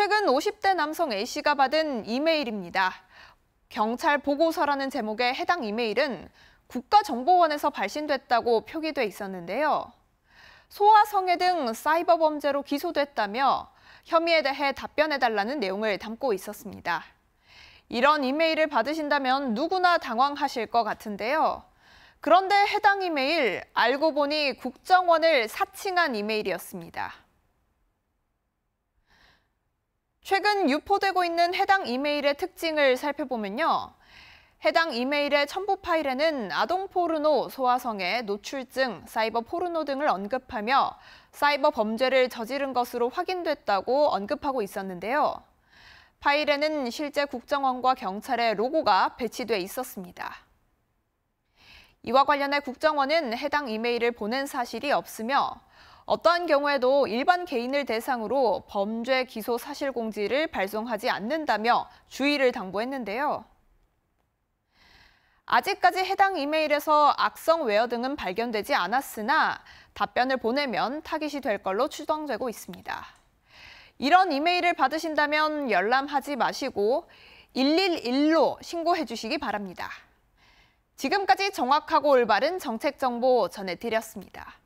최근 50대 남성 A씨가 받은 이메일입니다. 경찰 보고서라는 제목의 해당 이메일은 국가정보원에서 발신됐다고 표기돼 있었는데요. 소아성애 등 사이버 범죄로 기소됐다며 혐의에 대해 답변해달라는 내용을 담고 있었습니다. 이런 이메일을 받으신다면 누구나 당황하실 것 같은데요. 그런데 해당 이메일, 알고 보니 국정원을 사칭한 이메일이었습니다. 최근 유포되고 있는 해당 이메일의 특징을 살펴보면요. 해당 이메일의 첨부 파일에는 아동 포르노, 소아성애, 노출증, 사이버 포르노 등을 언급하며 사이버 범죄를 저지른 것으로 확인됐다고 언급하고 있었는데요. 파일에는 실제 국정원과 경찰의 로고가 배치돼 있었습니다. 이와 관련해 국정원은 해당 이메일을 보낸 사실이 없으며 어떠한 경우에도 일반 개인을 대상으로 범죄 기소 사실 공지를 발송하지 않는다며 주의를 당부했는데요. 아직까지 해당 이메일에서 악성 웨어 등은 발견되지 않았으나 답변을 보내면 타깃이 될 걸로 추정되고 있습니다. 이런 이메일을 받으신다면 열람하지 마시고 111로 신고해 주시기 바랍니다. 지금까지 정확하고 올바른 정책 정보 전해드렸습니다.